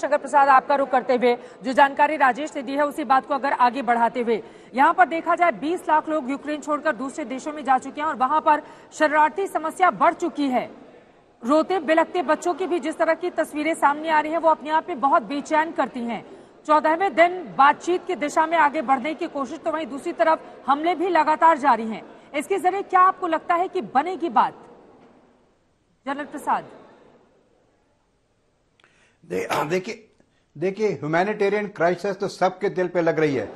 शंकर प्रसाद आपका रुख करते हुए जो जानकारी राजेश ने दी है उसी बात को अगर आगे बढ़ाते हुए यहाँ पर देखा जाए 20 लाख लोग यूक्रेन छोड़कर दूसरे देशों में जा चुके हैं और वहां पर शरारती समस्या बढ़ चुकी है रोते बिलकते बच्चों की भी जिस तरह की तस्वीरें सामने आ रही है वो अपने आप में बहुत बेचैन करती है चौदहवें दिन बातचीत की दिशा में आगे बढ़ने की कोशिश तो वही दूसरी तरफ हमले भी लगातार जारी है इसके जरिए क्या आपको लगता है की बनेगी बात जनरल प्रसाद देखिए देखिए ह्यूमैनिटेरियन क्राइसिस तो सबके दिल पे लग रही है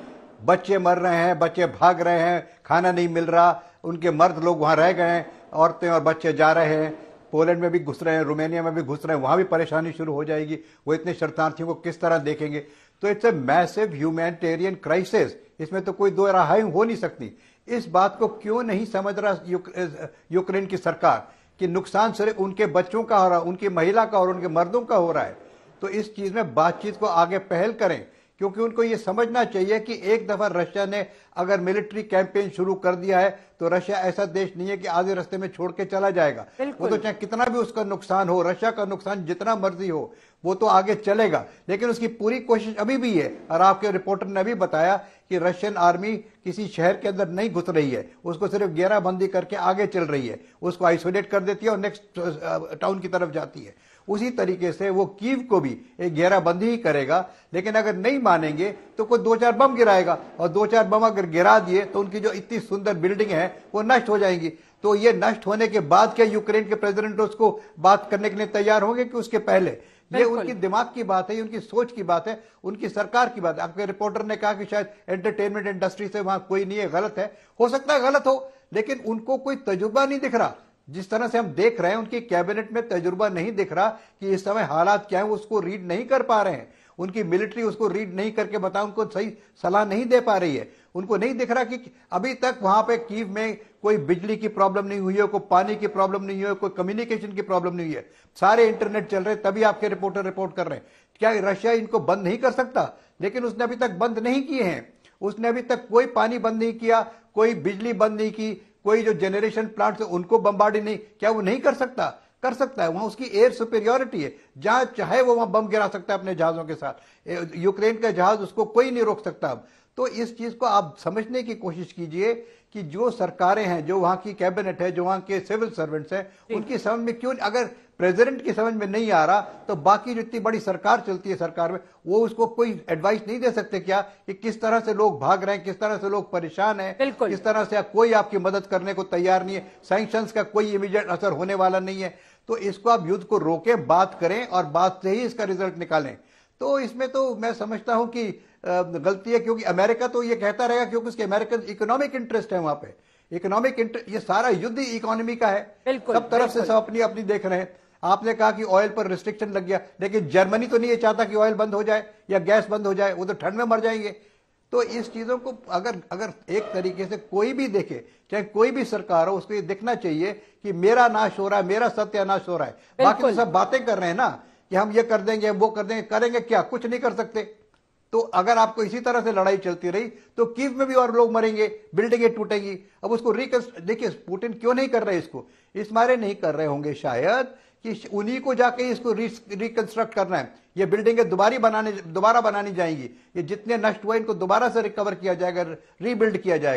बच्चे मर रहे हैं बच्चे भाग रहे हैं खाना नहीं मिल रहा उनके मर्द लोग वहाँ रह गए हैं औरतें और बच्चे जा रहे हैं पोलैंड में भी घुस रहे हैं रोमानिया में भी घुस रहे हैं वहाँ भी परेशानी शुरू हो जाएगी वो इतने शरणार्थियों को किस तरह देखेंगे तो it's a massive humanitarian crisis इसमें तो कोई दो राह हो नहीं सकती इस बात को क्यों नहीं समझ रहा यूक्रेन की सरकार कि नुकसान सिर्फ उनके बच्चों का हो रहा है उनकी महिला का और उनके मर्दों का हो रहा है तो इस चीज में बातचीत को आगे पहल करें क्योंकि उनको ये समझना चाहिए कि एक दफा रशिया ने अगर मिलिट्री कैंपेन शुरू कर दिया है तो रशिया ऐसा देश नहीं है कि आधे रास्ते में छोड़ के चला जाएगा वो तो चाहे कितना भी उसका नुकसान हो रशिया का नुकसान जितना मर्जी हो वो तो आगे चलेगा लेकिन उसकी पूरी कोशिश अभी भी है और आपके रिपोर्टर ने भी बताया कि रशियन आर्मी किसी शहर के अंदर नहीं घुस रही है उसको सिर्फ घेराबंदी करके आगे चल रही है उसको आइसोलेट कर देती है और नेक्स्ट टाउन uh, uh, की तरफ जाती है उसी तरीके से वो कीव को भी एक घेराबंदी ही करेगा लेकिन अगर नहीं मानेंगे तो कोई दो चार बम गिराएगा और दो चार बम अगर गिरा दिए तो उनकी जो इतनी सुंदर बिल्डिंग है वो नष्ट हो जाएंगी तो ये नष्ट होने के बाद क्या यूक्रेन के प्रेसिडेंट उसको बात करने के लिए तैयार होंगे कि उसके पहले ये उनकी दिमाग की बात है उनकी सोच की बात है उनकी सरकार की बात है आपके रिपोर्टर ने कहा कि शायद एंटरटेनमेंट इंडस्ट्री से वहां कोई नहीं है गलत है हो सकता है गलत हो लेकिन उनको कोई तजुर्बा नहीं दिख रहा जिस तरह से हम देख रहे हैं उनकी कैबिनेट में तजुर्बा नहीं दिख रहा कि इस समय हालात क्या है उसको रीड नहीं कर पा रहे हैं उनकी मिलिट्री उसको रीड नहीं करके बताओ उनको सही सलाह नहीं दे पा रही है उनको नहीं दिख रहा कि अभी तक वहां पे कीव में कोई बिजली की प्रॉब्लम नहीं हुई है कोई पानी की प्रॉब्लम नहीं हुई है कोई कम्युनिकेशन की प्रॉब्लम नहीं हुई है सारे इंटरनेट चल रहे तभी आपके रिपोर्टर रिपोर्ट कर रहे हैं क्या रशिया इनको बंद नहीं कर सकता लेकिन उसने अभी तक बंद नहीं किए हैं उसने अभी तक कोई पानी बंद नहीं किया कोई बिजली बंद नहीं की कोई जो जनरेशन प्लांट्स उनको बम्बार्ड नहीं क्या वो नहीं कर सकता कर सकता है वहां उसकी एयर सुपेरियोरिटी है जहां चाहे वो वहां बम गिरा सकता है अपने जहाजों के साथ यूक्रेन का जहाज उसको कोई नहीं रोक सकता अब तो इस चीज को आप समझने की कोशिश कीजिए कि जो सरकारें हैं जो वहाँ की कैबिनेट है जो वहाँ के सिविल सर्वेंट्स हैं उनकी समझ में क्यों अगर प्रेसिडेंट की समझ में नहीं आ रहा तो बाकी जो इतनी बड़ी सरकार चलती है सरकार में वो उसको कोई एडवाइस नहीं दे सकते क्या कि किस तरह से लोग भाग रहे हैं किस तरह से लोग परेशान हैं किस तरह से कोई आपकी मदद करने को तैयार नहीं है सैंक्शन का कोई इमीडिएट असर होने वाला नहीं है तो इसको आप युद्ध को रोके बात करें और बात से ही इसका रिजल्ट निकालें तो इसमें तो मैं समझता हूं कि गलती है क्योंकि अमेरिका तो ये कहता रहेगा क्योंकि उसके अमेरिकन इकोनॉमिक इंटरेस्ट है वहां पे इकोनॉमिक इंटरेस्ट ये सारा युद्ध इकोनॉमी का है सब तरफ से सब अपनी अपनी देख रहे हैं आपने कहा कि ऑयल पर रिस्ट्रिक्शन लग गया लेकिन जर्मनी तो नहीं ये चाहता कि ऑयल बंद हो जाए या गैस बंद हो जाए वो तो ठंड में मर जाएंगे तो इस चीजों को अगर अगर एक तरीके से कोई भी देखे चाहे कोई भी सरकार हो उसको ये देखना चाहिए कि मेरा नाश हो रहा है मेरा सत्यानाश हो रहा है बाकी तो सब बातें कर रहे हैं ना कि हम ये कर देंगे वो कर देंगे करेंगे क्या कुछ नहीं कर सकते तो अगर आपको इसी तरह से लड़ाई चलती रही तो कीव में भी और लोग मरेंगे बिल्डिंगें टूटेंगी अब उसको रिकस्ट देखिए पुटिन क्यों नहीं कर रहे इसको इस मारे नहीं कर रहे होंगे शायद कि उन्हीं को जाके इसको रिकंस्ट्रक्ट करना है ये बिल्डिंगें दोबारी बनाने दोबारा बनानी जाएंगी ये जितने नष्ट हुए इनको दोबारा से रिकवर किया जाएगा रीबिल्ड किया जाएगा